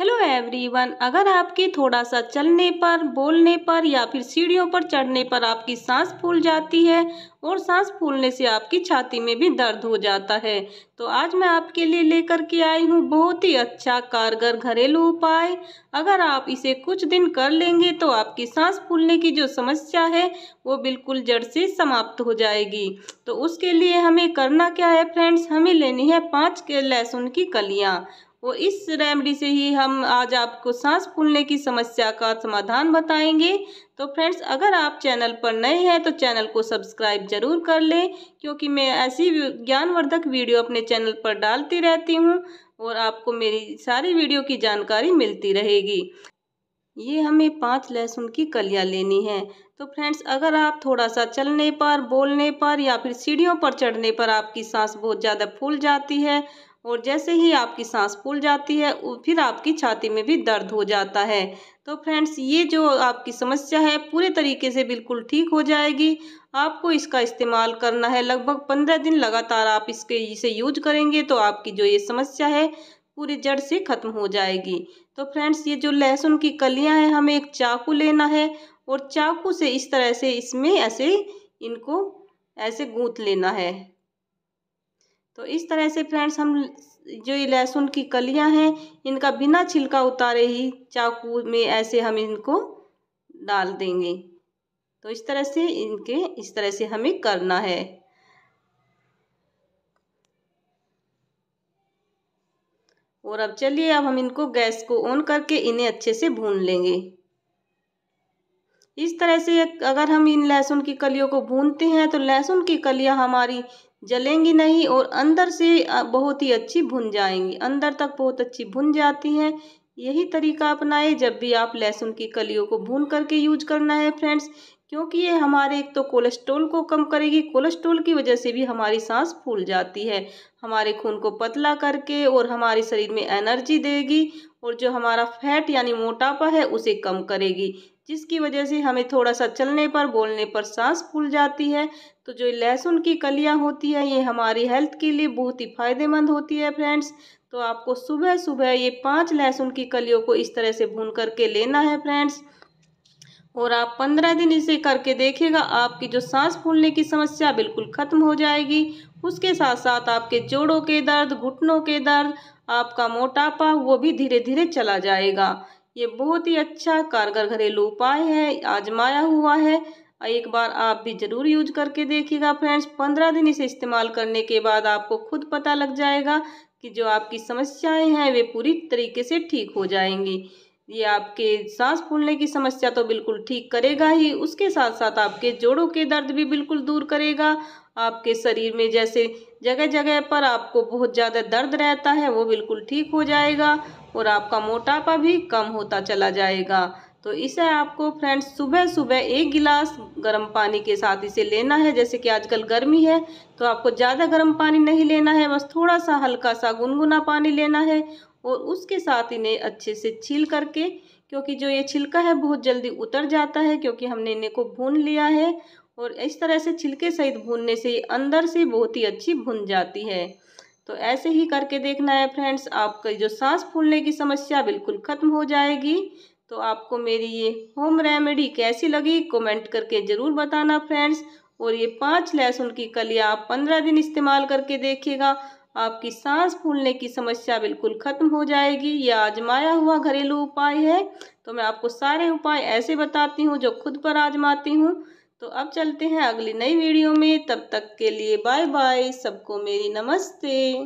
hello everyone अगर आपके थोड़ा सा चलने पर बोलने पर या फिर सीढ़ियों पर चढ़ने पर आपकी सांस फूल जाती है और सांस फूलने से आपकी छाती में भी दर्द हो जाता है तो आज मैं आपके लिए लेकर के आई हूँ बहुत ही अच्छा कारगर घरेलू उपाय अगर आप इसे कुछ दिन कर लेंगे तो आपकी सांस फूलने की जो समस्या है वो बिल्कुल जड़ से समाप्त हो जाएगी तो उसके लिए हमें करना क्या है फ्रेंड्स हमें लेनी है पाँच के लहसुन की कलियाँ और इस रेमडी से ही हम आज आपको सांस फूलने की समस्या का समाधान बताएंगे तो फ्रेंड्स अगर आप चैनल पर नए हैं तो चैनल को सब्सक्राइब जरूर कर लें क्योंकि मैं ऐसी ज्ञानवर्धक वीडियो अपने चैनल पर डालती रहती हूँ और आपको मेरी सारी वीडियो की जानकारी मिलती रहेगी ये हमें पाँच लहसुन की कलियाँ लेनी है तो फ्रेंड्स अगर आप थोड़ा सा चलने पर बोलने पर या फिर सीढ़ियों पर चढ़ने पर आपकी सांस बहुत ज़्यादा फूल जाती है और जैसे ही आपकी सांस फूल जाती है फिर आपकी छाती में भी दर्द हो जाता है तो फ्रेंड्स ये जो आपकी समस्या है पूरे तरीके से बिल्कुल ठीक हो जाएगी आपको इसका इस्तेमाल करना है लगभग पंद्रह दिन लगातार आप इसके इसे यूज करेंगे तो आपकी जो ये समस्या है पूरी जड़ से ख़त्म हो जाएगी तो फ्रेंड्स ये जो लहसुन की कलियां हैं हमें एक चाकू लेना है और चाकू से इस तरह से इसमें ऐसे इनको ऐसे गूंथ लेना है तो इस तरह से फ्रेंड्स हम जो ये लहसुन की कलियां हैं इनका बिना छिलका उतारे ही चाकू में ऐसे हम इनको डाल देंगे तो इस तरह से इनके इस तरह से हमें करना है और अब चलिए अब हम इनको गैस को ऑन करके इन्हें अच्छे से भून लेंगे इस तरह से अगर हम इन लहसुन की कलियों को भूनते हैं तो लहसुन की कलियां हमारी जलेंगी नहीं और अंदर से बहुत ही अच्छी भुन जाएंगी अंदर तक बहुत अच्छी भुन जाती हैं यही तरीका अपनाएं जब भी आप लहसुन की कलियों को भून करके यूज करना है फ्रेंड्स क्योंकि ये हमारे एक तो कोलेस्ट्रोल को कम करेगी कोलेस्ट्रोल की वजह से भी हमारी सांस फूल जाती है हमारे खून को पतला करके और हमारे शरीर में एनर्जी देगी और जो हमारा फैट यानी मोटापा है उसे कम करेगी जिसकी वजह से हमें थोड़ा सा चलने पर बोलने पर सांस फूल जाती है तो जो लहसुन की कलियां होती है ये हमारी हेल्थ के लिए बहुत ही फायदेमंद होती है फ्रेंड्स तो आपको सुबह सुबह ये पांच लहसुन की कलियों को इस तरह से भून करके लेना है फ्रेंड्स और आप पंद्रह दिन इसे करके देखेगा आपकी जो सांस फूलने की समस्या बिल्कुल ख़त्म हो जाएगी उसके साथ साथ आपके जोड़ों के दर्द घुटनों के दर्द आपका मोटापा वो भी धीरे धीरे चला जाएगा ये बहुत ही अच्छा कारगर घरेलू उपाय है आजमाया हुआ है एक बार आप भी ज़रूर यूज करके देखिएगा फ्रेंड्स पंद्रह दिन इसे इस्तेमाल करने के बाद आपको खुद पता लग जाएगा कि जो आपकी समस्याएं हैं वे पूरी तरीके से ठीक हो जाएंगी ये आपके सांस फूलने की समस्या तो बिल्कुल ठीक करेगा ही उसके साथ साथ आपके जोड़ों के दर्द भी बिल्कुल दूर करेगा आपके शरीर में जैसे जगह जगह पर आपको बहुत ज़्यादा दर्द रहता है वो बिल्कुल ठीक हो जाएगा और आपका मोटापा भी कम होता चला जाएगा तो इसे आपको फ्रेंड्स सुबह सुबह एक गिलास गर्म पानी के साथ इसे लेना है जैसे कि आजकल गर्मी है तो आपको ज़्यादा गर्म पानी नहीं लेना है बस थोड़ा सा हल्का सा गुनगुना पानी लेना है और उसके साथ इन्हें अच्छे से छील करके क्योंकि जो ये छिलका है बहुत जल्दी उतर जाता है क्योंकि हमने इन्हें को भून लिया है और इस तरह से छिलके सहित भूनने से ये अंदर से बहुत ही अच्छी भुन जाती है तो ऐसे ही करके देखना है फ्रेंड्स आपका जो सांस फूलने की समस्या बिल्कुल ख़त्म हो जाएगी तो आपको मेरी ये होम रेमेडी कैसी लगी कमेंट करके ज़रूर बताना फ्रेंड्स और ये पांच लहसुन की कलियाँ आप पंद्रह दिन इस्तेमाल करके देखिएगा आपकी सांस फूलने की समस्या बिल्कुल ख़त्म हो जाएगी ये आजमाया हुआ घरेलू उपाय है तो मैं आपको सारे उपाय ऐसे बताती हूँ जो खुद पर आजमाती हूँ तो अब चलते हैं अगली नई वीडियो में तब तक के लिए बाय बाय सबको मेरी नमस्ते